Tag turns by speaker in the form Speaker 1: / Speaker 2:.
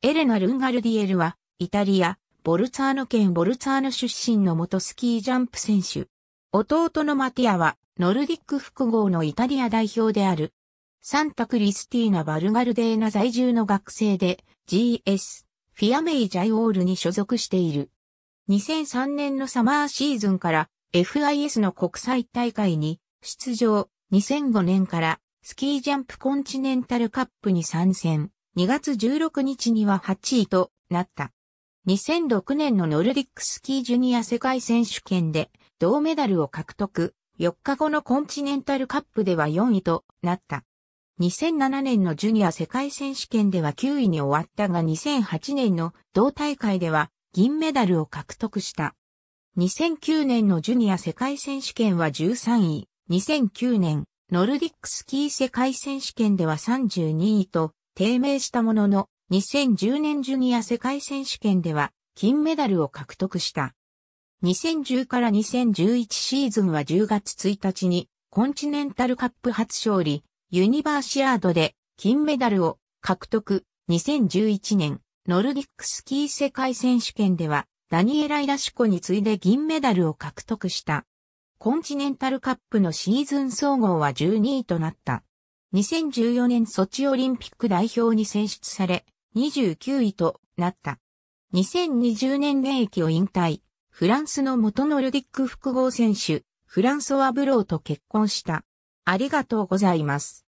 Speaker 1: エレナ・ル
Speaker 2: ンガルディエルは、イタリア、ボルツァーノ県ボルツァーノ出身の元スキージャンプ選手。弟のマティアは、ノルディック複合のイタリア代表である。サンタ・クリスティーナ・バルガルデーナ在住の学生で、GS、フィアメイ・ジャイオールに所属している。2003年のサマーシーズンから FIS の国際大会に出場、2005年からスキージャンプコンチネンタルカップに参戦。2月16日には8位となった。2006年のノルディックスキージュニア世界選手権で銅メダルを獲得。4日後のコンチネンタルカップでは4位となった。2007年のジュニア世界選手権では9位に終わったが2008年の同大会では銀メダルを獲得した。2009年のジュニア世界選手権は13位、2009年ノルディックスキー世界選手権では32位と低迷したものの、2010年ジュニア世界選手権では金メダルを獲得した。2010から2011シーズンは10月1日にコンチネンタルカップ初勝利、ユニバーシアードで金メダルを獲得。2011年、ノルディックスキー世界選手権ではダニエラ・イラシコに次いで銀メダルを獲得した。コンチネンタルカップのシーズン総合は12位となった。2014年ソチオリンピック代表に選出され、29位となった。2020年現役を引退、フランスの元ノルディック複合選手、フランソワ・ブローと結婚した。ありがとうございます。